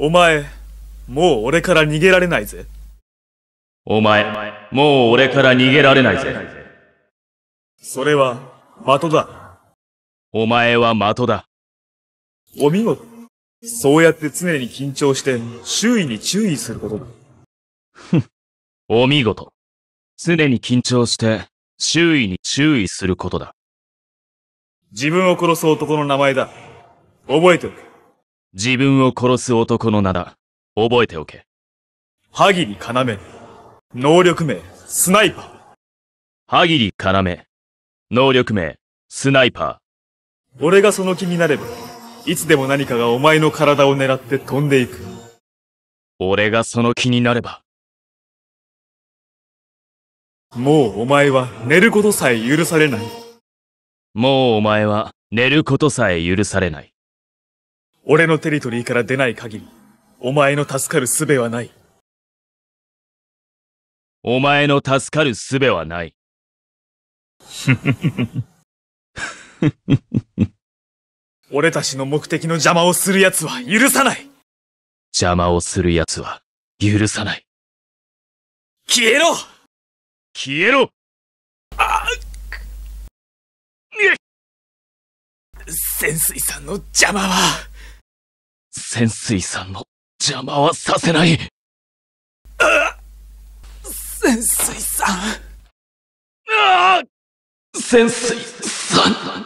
お前、もう俺から逃げられないぜ。お前、もう俺から逃げられないぜ。それは、的だ。お前は的だ。お見事。そうやって常に緊張して、周囲に注意することだ。ふん、お見事。常に緊張して、周囲に注意することだ。自分を殺す男の名前だ。覚えておく。自分を殺す男の名だ。覚えておけ。萩に要。能力名、スナイパー。萩に要。能力名、スナイパー。俺がその気になれば、いつでも何かがお前の体を狙って飛んでいく。俺がその気になれば。もうお前は寝ることさえ許されない。もうお前は寝ることさえ許されない。俺のテリトリーから出ない限り、お前の助かる術はない。お前の助かる術はない。俺たちの目的の邪魔をする奴は許さない邪魔をする奴は許さない。消えろ消えろあ潜水さんの邪魔は潜水さんの邪魔はさせない潜水さんああ潜水さん